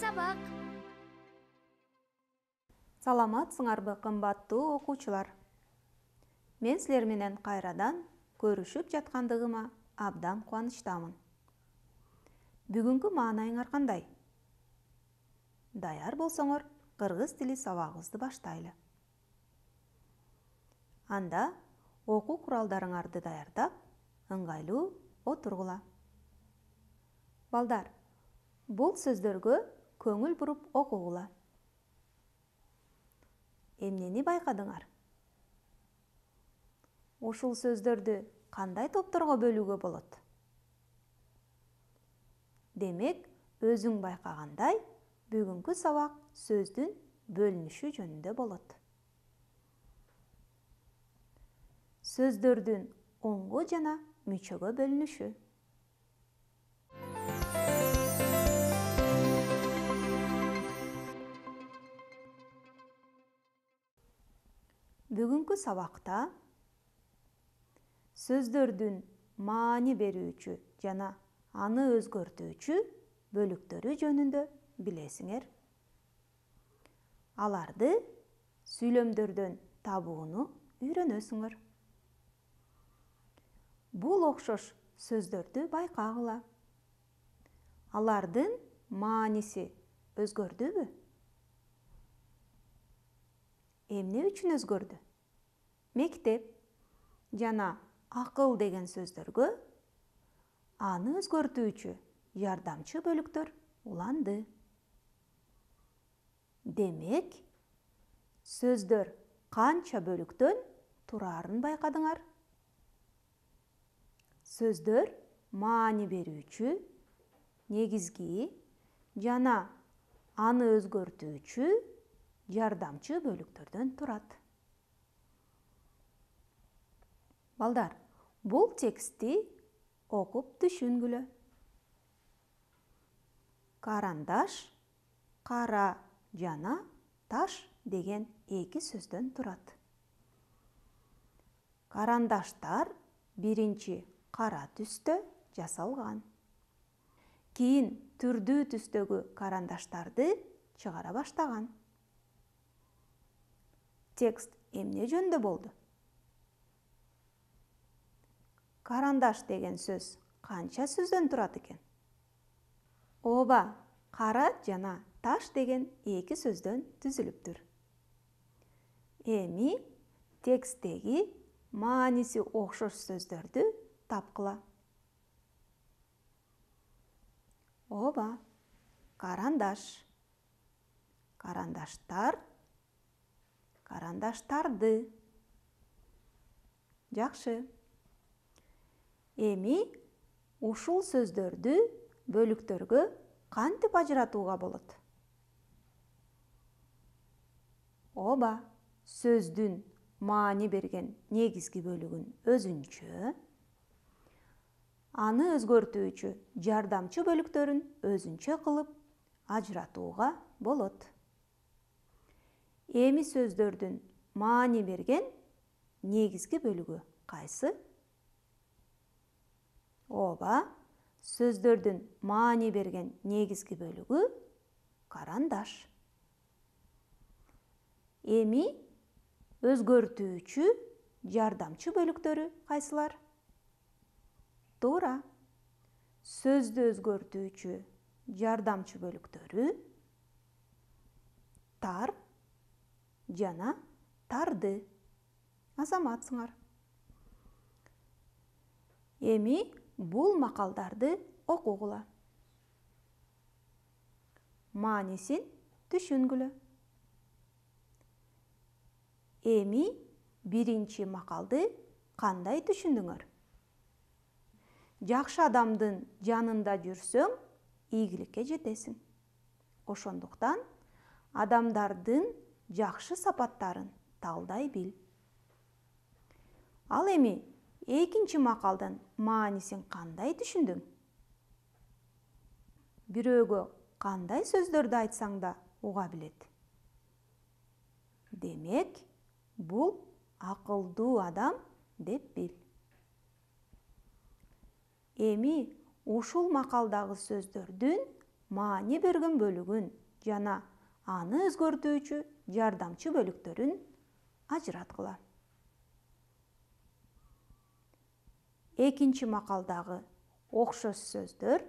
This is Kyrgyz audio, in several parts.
сабак саламатсыңарбы кымбаттуу окуучулар мен силер менен кайрадан көрүшүп жаткандыгыма абдан кубанычтамын бүгүнкү маанайыңар кандай даяр болсоңор кыргыз тили сабагыбызды баштайлы анда окуу куралдарыңарды даярдап ыңгайлуу отургула балдар бул сөздөргө көңіл бұруп оқуғыла эмнени байқадыңар? ушул сөздөрдү қандай топторго бөлүүгө болот демек өзің байқағандай бүгінгі сабак сөздүн бөлүнүшү жөнүндө болот сөздөрдүн оңғы жана мүчөгө бөлүнүшү бүгүнкү сабакта сөздөрдүн маани берүүчү жана аны өзгөртүүчү бөлүктөрү жөнүндө билесиңер аларды сүйлөмдөрдөн табууну үйрөнөсүңөр бул окшош сөздөрдү байкагыла алардын мааниси өзгөрдүбү эмне үчүн өзгөрдү мектеп жана акыл деген сөздөргө аны өзгөртүүчү жардамчы бөлүктөр уланды демек сөздөр канча бөлүктөн тураарын байкадыңар сөздөр маани берүүчү негизги жана аны өзгөртүүчү жардамчы бөлүктөрдөн турат балдар бул текстти окуп түшүнгүлө карандаш кара жана таш деген эки сөздөн турат карандаштар биринчи кара түстө жасалган кийин түрдүү түстөгү карандаштарды чыгара баштаган текст эмне жөнүндө болду карандаш деген сөз канча сөздөн турат экен ооба кара жана таш деген эки сөздөн түзүлүптүр эми тексттеги мааниси окшош сөздөрдү тапкыла ооба карандаш карандаштар карандаштарды жакшы эми ушул сөздөрдү бөлүктөргө кантип ажыратууга болот ооба сөздүн маани берген негизги бөлүгүн өзүнчө аны өзгөртүүчү жардамчы бөлүктөрүн өзүнчө кылып ажыратууга болот эми сөздөрдүн маани берген негизги бөлүгү кайсы ооба сөздөрдүн маани берген негизги бөлүгү карандаш эми өзгөртүүчү жардамчы бөлүктөрү кайсылар туура сөздү өзгөртүүчү жардамчы бөлүктөрү тар жана тарды азаматсыңар эми бул макалдарды окугула маанисин түшүнгүлө эми биринчи макалды кандай түшүндүңөр жакшы адамдын жанында жүрсөң ийгиликке жетесиң ошондуктан адамдардын жакшы сапаттарын талдай бил ал эми экинчи макалдын маанисин кандай түшүндүң бирөөгө кандай сөздөрдү айтсаң да уга билет демек бул акылдуу адам деп бил эми ушул макалдагы сөздөрдүн маани берген бөлүгүн жана аны өзгөртүүчү жардамчы бөлүктөрүн ажыраткыла экинчи макалдагы окшош сөздөр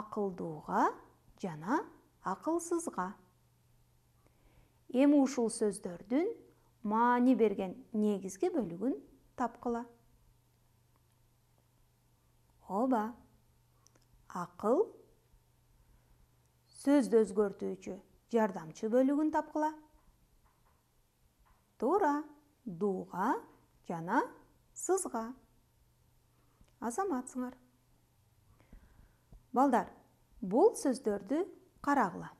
акылдууга жана акылсызга эми ушул сөздөрдүн маани берген негизги бөлүгүн тапкыла ооба акыл сөздү өзгөртүүчү жардамчы бөлүгүн тапкыла туура дууга жана сызга азаматсыңар балдар бұл сөздерді қарағыла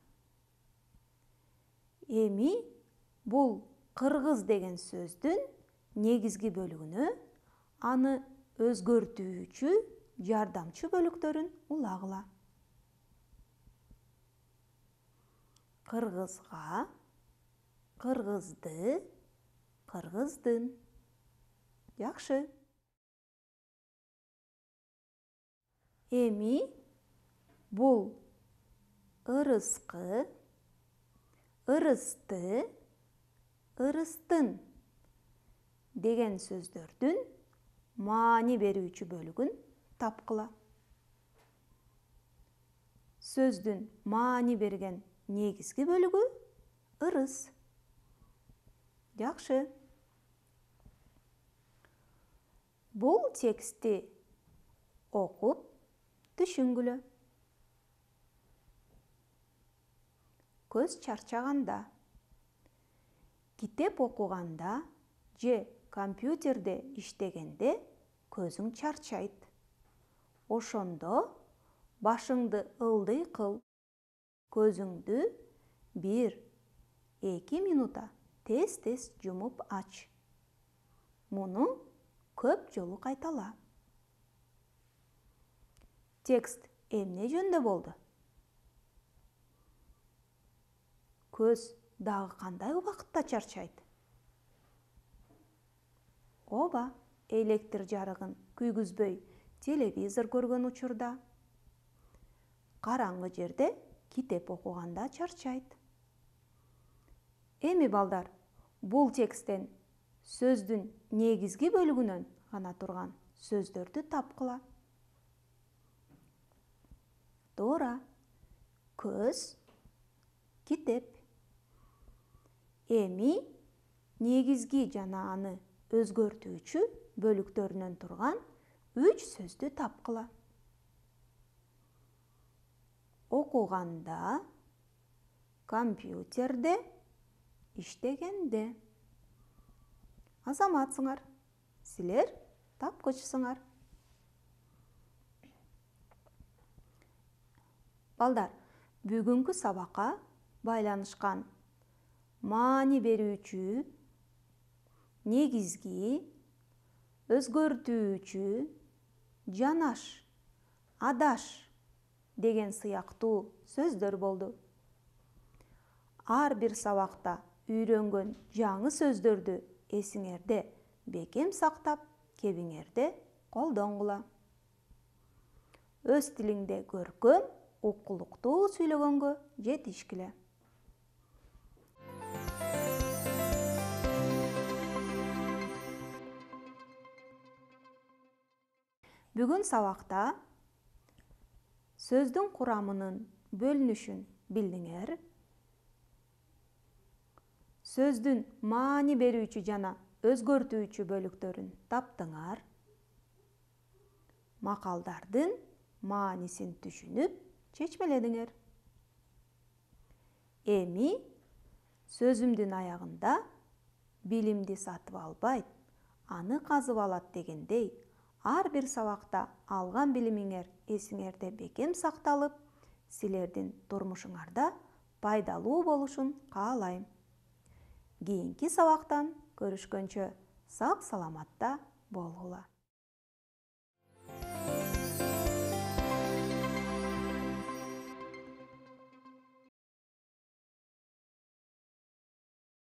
эми бұл қырғыз деген сөздің негізгі бөлігіні аны өзгөртүүчү жардамчы бөлүктөрүн улагыла кыргызга кыргызды кыргыздын жакшы эми бул ырыскы ырысты ырыстын деген сөздөрдүн маани берүүчү бөлүгүн тапкыла сөздүн маани берген негизги бөлүгү ырыс жакшы бул текстти окуп түшүнгүлө көз чарчаганда китеп оқуғанда, же компьютерде иштегенде көзің чарчайт ошондо башыңды ылдый қыл, көзіңді бир эки минута тез тез жумуп ач муну көп жолу кайтала текст эмне жөнүндө болду көз дагы кандай убакытта чарчайт ооба электр жарыгын күйгүзбөй телевизор көргөн учурда караңгы жерде китеп окуганда чарчайт эми балдар бул тексттен сөздүн негизги бөлүгүнөн гана турган сөздөрдү тапкыла туура көз китеп эми негизги жана аны өзгөртүүчү бөлүктөрүнөн турган үч сөздү тапкыла окуганда компьютерде иштегенде азаматсыңар силер тапкычсыңар балдар бүгінгі сабаққа байланышқан маани берүүчү негизги өзгөртүүчү жанаш адаш деген сыяктуу сөздөр болды. ар бир сабақта үйрөнгөн жаңы сөздөрдү эсиңерде бекем сақтап, кебиңерде колдонгула өз тилиңде көркөм ешкілі. сүйлөгөнгө жетишкиле бүгүн сабакта сөздүн курамынын бөлүнүшүн билдиңер сөздүн маани берүүчү жана өзгөртүүчү бөлүктөрүн таптыңар макалдардын маанисин түшүнүп чечмеледиңер эми сөзүмдүн аяғында билимди сатып албайт аны қазып алат дегендей ар бир сабакта алган билимиңер эсиңерде бекем сақталып, силердин турмушуңарда пайдалуу болушун каалайм кийинки сабактан көрүшкөнчө сак саламатта болгула